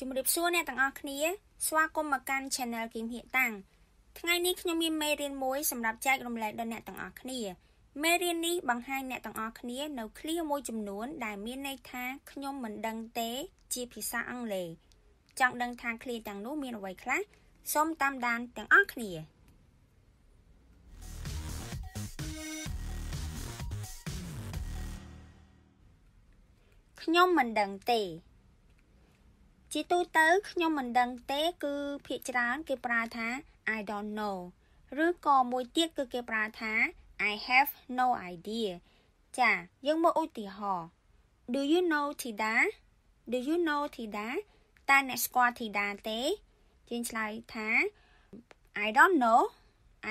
ជំរាបសួរអ្នកទាំងអស់គ្នាស្វាគមន៍មកកាន់ Channel គីមហៀតាំងថ្ងៃនេះខ្ញុំមានមេរៀនមួយសម្រាប់ចែករំលែកដល់អ្នកទាំងអស់គ្នាមេរៀននេះបង្ហាញអ្នកទាំងអស់គ្នានៅឃ្លាមួយចំនួនដែលមានន័យថាខ្ញុំមិនដឹងទេ ជាភាសាអង់គ្លេសចង់ដឹងថាឃ្លាទាំងនោះមានអ្វីខ្លះសូមតាមដានទាំងអស់គ្នាខ្ញុំមិនដឹងទេជាទូទៅខ្ញុំមិនដឹងទេ គឺភាគច្រើនគេប្រើថា I don't know ឬក៏មួយទៀតគឺគេប្រើថា I have no idea ចាយើងមើលឧទាហរណ៍ Do you know Thida Do you know Thida តើអ្នកស្គាល់ Thida ទេជាងឆ្លើយថា I don't know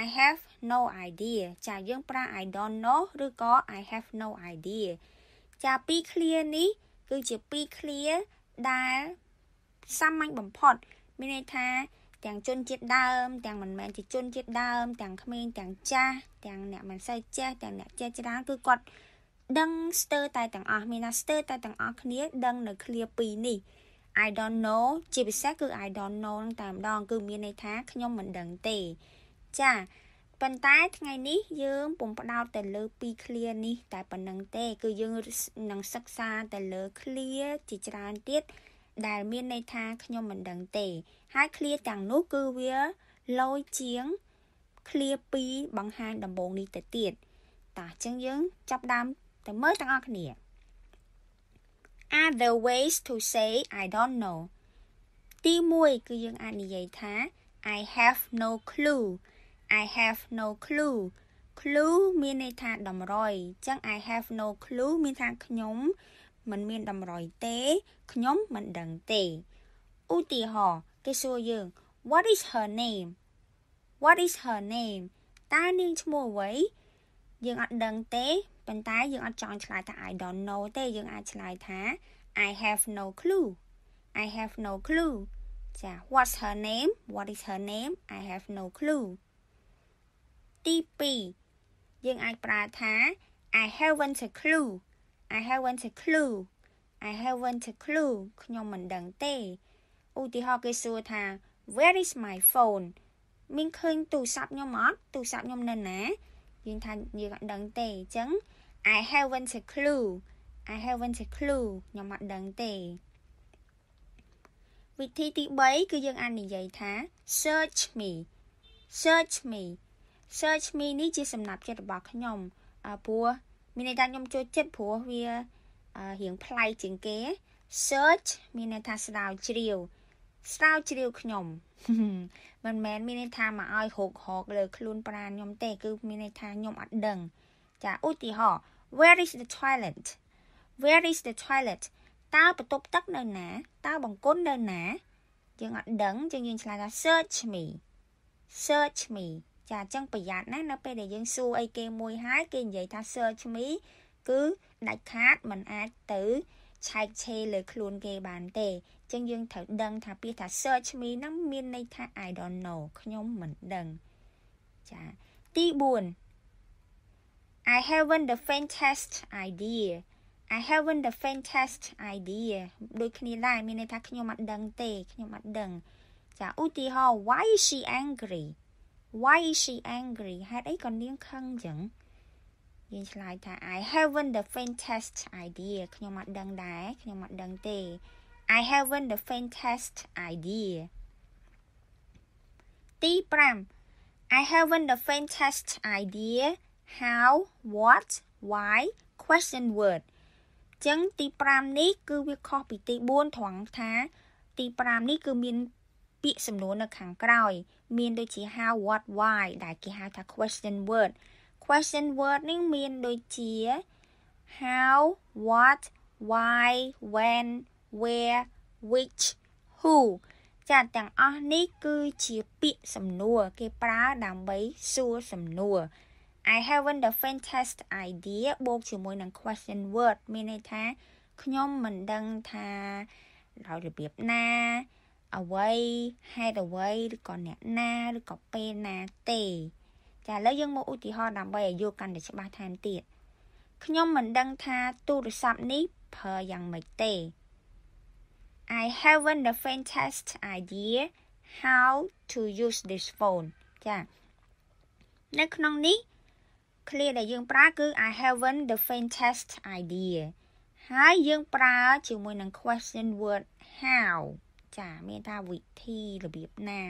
I have no idea ចាយើងប្រើ I don't know ឬក៏ I have no idea ចាពីរ clear នេះ គឺជាពីរ clear ដែលសាមញ្ញបំផុតមានន័យថាទាំងជនជាតិដើមទាំងមិនមែនជាជនជាតិដើមទាំងក្មេងទាំងចាស់ទាំងអ្នកមិនសូវចេះទាំងអ្នកចេះច្រើនគឺគាត់ដឹងស្ទើរតែទាំងអស់មានណាស្ទើរតែទាំងអស់គ្នា ដឹងនៅ clear ពីនេះ I don't know ជាពិសេសគឺ I don't know នឹងតែម្ដងគឺមានន័យថាខ្ញុំមិនដឹងទេចាប៉ុន្តែថ្ងៃនេះយើងពុំផ្ដោតទៅលើពី clear នេះ តែប៉ុណ្្នឹងទេ គឺយើងនឹងសិក្សាទៅលើ clear ជាច្រើនទៀតដែលមានន័យថាខ្ញុំមិនដឹងទេហើយឃ្លាទាំងនោះគឺវាលយជាងឃ្លា2បង្ហាញដំបូងនេះទៅទៀតតោះអញ្ចឹងយើងចាប់ដើមទៅមើលទាំងអស់គ្នា Other ways to say I don't know ទី1គឺយើងអាចនិយាយថា I have no clue I have no clue clue មានន័យថាតម្រុយអញ្ចឹង I have no clue មានថាខ្ញុំមិនមាន តម្រុយទេខ្ញុំមិនដឹងទេឧទាហរណ៍គេសួរយើង What is her name What is her name តើនាងឈ្មោះអ្វី យើងអត់ដឹងទេប៉ុន្តែយើងអត់ចង់ឆ្លើយថា I don't know ទេ យើងអាចឆ្លើយថា I have no clue I have no clue ចា What's her name What is her name I have no clue ទី2យើងអាចប្រើថា I haven't a clue I haven't a clue I haven't a clue ខ្ញុំមិនដឹងទេឧទាហរណ៍គេសួរថា Where is my phone មានឃើញទូរស័ព្ទខ្ញុំអត់ទូរស័ព្ទខ្ញុំនៅណាយើងថាយើងអត់ដឹងទេអញ្ចឹង I haven't a clue I haven't a clue ខ្ញុំអត់ដឹងទេ វិធីទី3គឺយើងអាចនិយាយថា search me search me search me នេះជា សំណាប់ចិត្តរបស់ខ្ញុំព្រោះមានន័យថាខ្ញុំចូលចិត្តព្រោះវារៀងប្លែកជាងគេ search មានន័យថាស្រាវជ្រាវស្រាវជ្រាវខ្ញុំមិនមែនមានន័យថាមកឲ្យរករកលើខ្លួនប្រាណខ្ញុំទេ គឺមានន័យថាខ្ញុំអត់ដឹង ចាឧទាហរណ៍ where is the toilet where is the toilet តើបន្ទប់ទឹកនៅណាតើបង្គន់នៅណាយើងអត់ដឹងយើងយើងឆ្លើយថា search me search me ចាអញ្ចឹងប្រយ័ត្នណានៅពេលដែលយើងសួរអីគេមួយហើយគេនិយាយថា search me គឺដាច់ខាតมันអាចទៅឆែកឆេរលើខ្លួនគេបានទេអញ្ចឹងយើងត្រូវដឹងថាពាក្យថា search me ហ្នឹងមានន័យថា I don't know ខ្ញុំមិនដឹងចាទី4 I haven't the faintest idea I haven't the faintest idea ដូចគ្នាដែរមានន័យថាខ្ញុំអត់ដឹងទេខ្ញុំអត់ដឹង ចាឧទាហរណ៍ why is she angry Why is she angry ហេតុអីក៏នាងខឹងអញ្ចឹងយើងឆ្លើយថា I haven't the faintest idea ខ្ញុំអត់ដឹងដែរខ្ញុំអត់ដឹងទេ I haven't the faintest idea ទី5 I haven't the faintest idea how what why question word ចឹងទី5នេះគឺវាខុសពីទី4ត្រង់ថា ទី5នេះគឺមានពាក្យសំណួរនៅខាងក្រោយ មាន ដូចជា how what why ដែលគេហៅថា question word question word នេះមានដូចជា how what why when where which who ចាទាំងអស់នេះគឺជាពាក្យសំណួរ គេប្រើដើម្បីសួរសំណួរ I haven't the faintest idea បូកជាមួយនឹង question word មានន័យថាខ្ញុំមិនដឹងថាដោយរបៀបណាអ្វីហេតុអ្វីឬក៏អ្នកណាឬក៏ពេលណាទេ ចាឥឡូវយើងមកឧទាហរណ៍ដើម្បីឲ្យយល់កាន់តែច្បាស់ថែមទៀតខ្ញុំមិនដឹងថាទូរស័ព្ទនេះប្រើយ៉ាងម៉េចទេ I haven't the faintest idea how to use this phone ចានៅក្នុងនេះ clear ដែលយើងប្រើគឺ I haven't the faintest idea ហើយយើងប្រើជាមួយនឹង question word how ចាមានថាវិធីរបៀបណា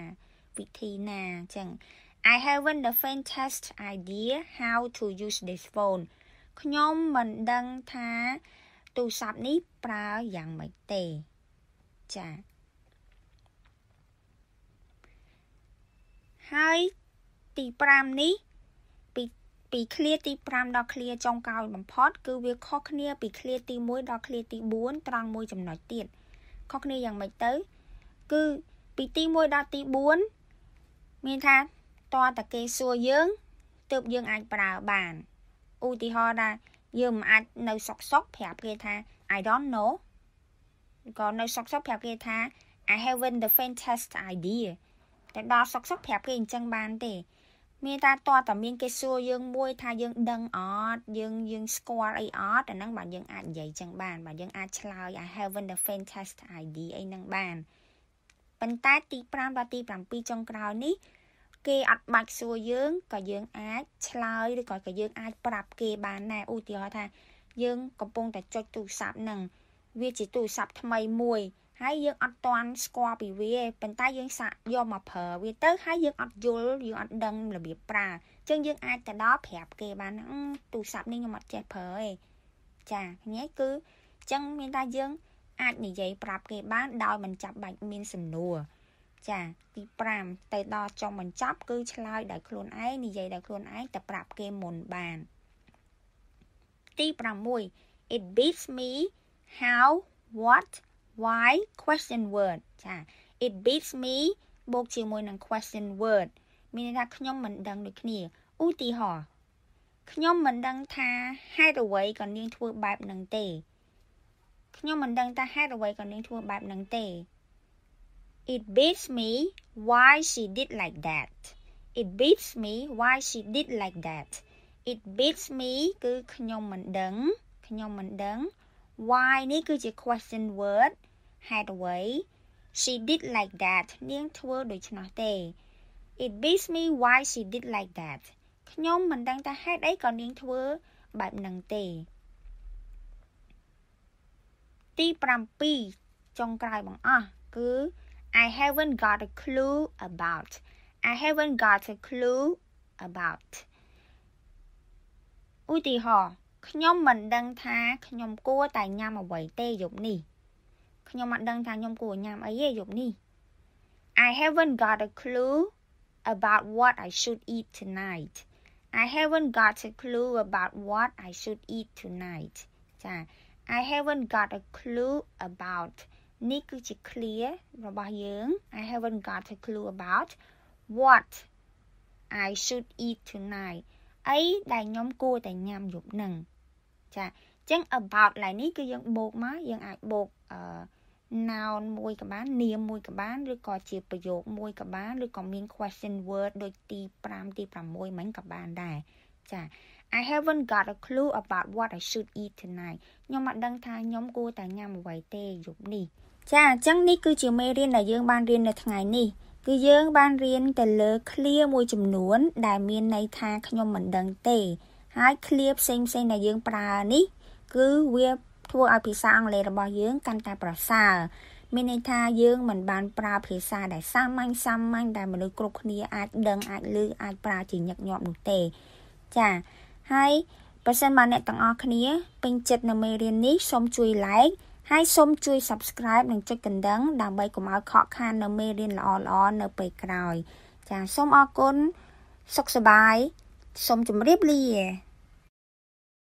វិធីណាអញ្ចឹង I haven't the faintest idea how to use this phone ខ្ញុំមិនដឹងថា ទូរស័ព្ទនេះប្រើយ៉ាងម៉េចទេចាហើយទី5នេះពីពីឃ្លាទី5ដល់ឃ្លាចុងក្រោយបំផុតគឺវាខុសគ្នាពីឃ្លាទី1ដល់ឃ្លាទី4ត្រង់មួយចំណុចទៀតខុសគ្នាយ៉ាងម៉េចទៅគឺពីទី1ដល់ទី4មានថាតើតាគេសួរយើងទើបយើងអាចប្រើបានឧទាហរណ៍ថាយើងមិនអាចនៅសុកសុកប្រាប់គេថា I don't know ក៏នៅសុកសុកប្រាប់គេថា I haven't the faintest idea តែដល់សុកសុកប្រាប់គេអញ្ចឹងបានទេ មានថាតើតាមានគេសួរយើងមួយ ថាយើងដឹងអត់យើងយើងស្គាល់អីអត់អាហ្នឹងបាទយើងអាចនិយាយចឹងបាន បាទយើងអាចឆ្លើយ I haven't the faintest idea អីហ្នឹងបានប៉ុន្តែទី5ដល់ទី7ចុងក្រោយនេះគេអត់បាច់សួរយើងក៏យើងអាចឆ្លើយឬក៏ក៏យើងអាចប្រាប់គេបានដែរឧទាហរណ៍ថា យើងកំពុងតែចុចទូរស័ព្ទនឹងវាជាទូរស័ព្ទថ្មីមួយហើយយើងអត់ទាន់ស្គាល់ពីវាប៉ុន្តែយើងសាកយកមកប្រើវាទៅហើយយើងអត់យល់យើងអត់ដឹងរបៀបប្រើអញ្ចឹងយើងអាចទៅដល់ប្រាប់គេបានទូរស័ព្ទនេះខ្ញុំអត់ចេះប្រើទេចាឃើញទេគឺអញ្ចឹងមានតែយើងអាចនិយាយប្រាប់គេបានដោយមិនចាំបាច់មានសំណួរចាទី5ទៅដល់ចុងបញ្ចប់គឺឆ្លើយដោយខ្លួនឯងនិយាយដោយខ្លួនឯងតែប្រាប់គេមុនបាន ទី6 it beats me how what why question word ចា it beats me បូកជាមួយនឹង question word មានន័យថាខ្ញុំមិនដឹងដូចគ្នាឧទាហរណ៍ខ្ញុំមិនដឹងថាហេតុអ្វីក៏នាងធ្វើបែបនឹងទេខ្ញុំមិនដឹងថាហេតុអ្វីក៏នាងធ្វើបែបហ្នឹងទេ It beats me why she did like that It beats me why she did like that It beats me គឺខ្ញុំមិនដឹងខ្ញុំមិនដឹង why នេះគឺជា question word ហេតុអ្វី She did like that នាងធ្វើដូច្នោះទេ It beats me why she did like that ខ្ញុំមិនដឹងថាហេតុអីក៏នាងធ្វើបែបហ្នឹងទេទី7ចុងក្រោយបងអស់គឺ I haven't got a clue about I haven't got a clue about ឧទាហរណ៍ខ្ញុំមិនដឹងថាខ្ញុំគួរតែញ៉ាំអ្វីទេយប់នេះខ្ញុំមិនដឹងថាខ្ញុំគួរញ៉ាំអីទេយប់នេះ I haven't got a clue about what I should eat tonight I haven't got a clue about what I should eat tonight ចា I haven't got a clue about នេះគឺជា clear របស់យើង I haven't got a clue about what I should eat tonight អីដែលខ្ញុំគួរតែញ៉ាំយប់ហ្នឹងចាអញ្ចឹង about ឡើយនេះគឺយើងបូកមកយើងអាចបូកអឺ noun មួយក៏បាននាមមួយក៏បានឬក៏ជាប្រយោគមួយក៏បានឬក៏មាន question word ដូចទី5ទី6មិញក៏បានដែរចា I haven't got a clue about what I should eat tonight ខ្ញុំមិនដឹងថាខ្ញុំគួរតែញ៉ាំអ្វីទេយប់នេះចាអញ្ចឹងនេះគឺជាមេរៀនដែលយើង បានរៀននៅថ្ងៃនេះគឺយើង បានរៀនទៅលើ clear មួយចំនួន ដែលមានន័យថាខ្ញុំមិនដឹងទេ ហើយ clear ផ្សេងផ្សេងដែលយើងប្រើនេះ គឺវាធ្វើឲ្យភាសាអង់គ្លេសរបស់យើងកាន់តែប្រសើរមានន័យថាយើងមិនបានប្រើភាសាដែលសាមញ្ញសាមញ្ញដែលមនុស្សគ្រប់គ្នាអាច ដឹងអាចឮអាចប្រើជាញឹកញាប់នោះទេចា៎ហើយបើសិនមកអ្នកទាំងអស់គ្នាពេញចិត្តនៅមេរៀននេះសូមជួយ like ហើយសូមជួយ subscribe និងចុចកណ្ដឹងដើម្បីកុំឲ្យខក ខាននៅមេរៀនល្អៗនៅ ពេលក្រោយ ចា៎សូមអរគុណសុខសប្បាយសូមជម្រាបលា